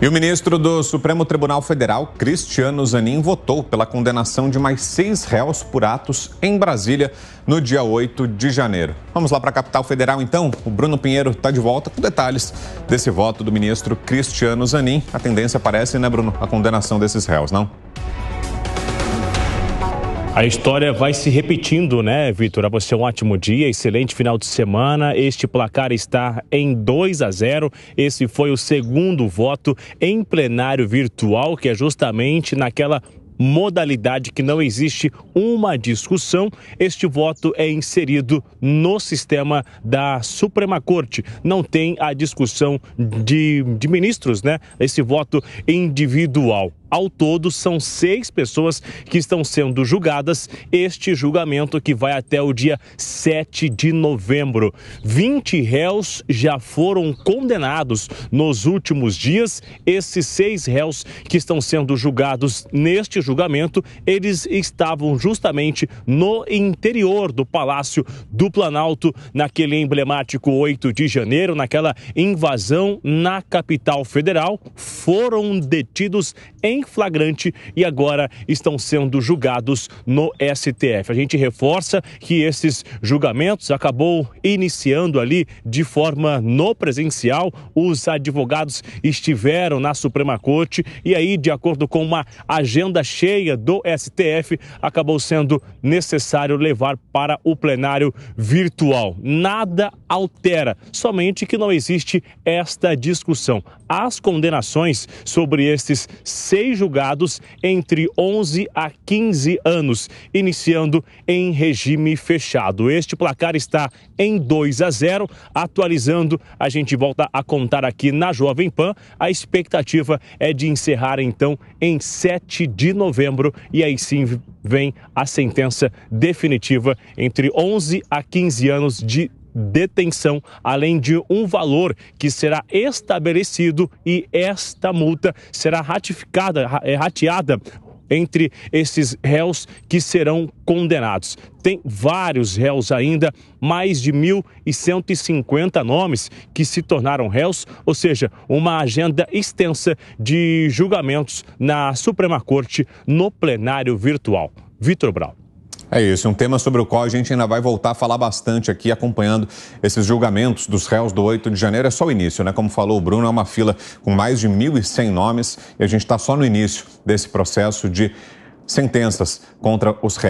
E o ministro do Supremo Tribunal Federal, Cristiano Zanin, votou pela condenação de mais seis réus por atos em Brasília no dia 8 de janeiro. Vamos lá para a capital federal, então. O Bruno Pinheiro está de volta com detalhes desse voto do ministro Cristiano Zanin. A tendência parece, né, Bruno, a condenação desses réus, não? A história vai se repetindo, né, Vitor? A você um ótimo dia, excelente final de semana. Este placar está em 2 a 0. Esse foi o segundo voto em plenário virtual, que é justamente naquela modalidade que não existe uma discussão, este voto é inserido no sistema da Suprema Corte. Não tem a discussão de, de ministros, né? Esse voto individual. Ao todo, são seis pessoas que estão sendo julgadas. Este julgamento que vai até o dia 7 de novembro. 20 réus já foram condenados nos últimos dias. Esses seis réus que estão sendo julgados neste julgamento, eles estavam justamente no interior do Palácio do Planalto, naquele emblemático 8 de janeiro, naquela invasão na capital federal. Foram detidos em em flagrante e agora estão sendo julgados no STF. A gente reforça que esses julgamentos acabou iniciando ali de forma no presencial. Os advogados estiveram na Suprema Corte e aí, de acordo com uma agenda cheia do STF, acabou sendo necessário levar para o plenário virtual. Nada altera, somente que não existe esta discussão. As condenações sobre esses seis seis julgados entre 11 a 15 anos, iniciando em regime fechado. Este placar está em 2 a 0. Atualizando, a gente volta a contar aqui na Jovem Pan. A expectativa é de encerrar então em 7 de novembro e aí sim vem a sentença definitiva entre 11 a 15 anos de detenção, além de um valor que será estabelecido e esta multa será ratificada, é, rateada entre esses réus que serão condenados. Tem vários réus ainda, mais de 1.150 nomes que se tornaram réus, ou seja, uma agenda extensa de julgamentos na Suprema Corte no plenário virtual. Vitor Brau. É isso, um tema sobre o qual a gente ainda vai voltar a falar bastante aqui, acompanhando esses julgamentos dos réus do 8 de janeiro. É só o início, né? Como falou o Bruno, é uma fila com mais de 1.100 nomes e a gente está só no início desse processo de sentenças contra os réus.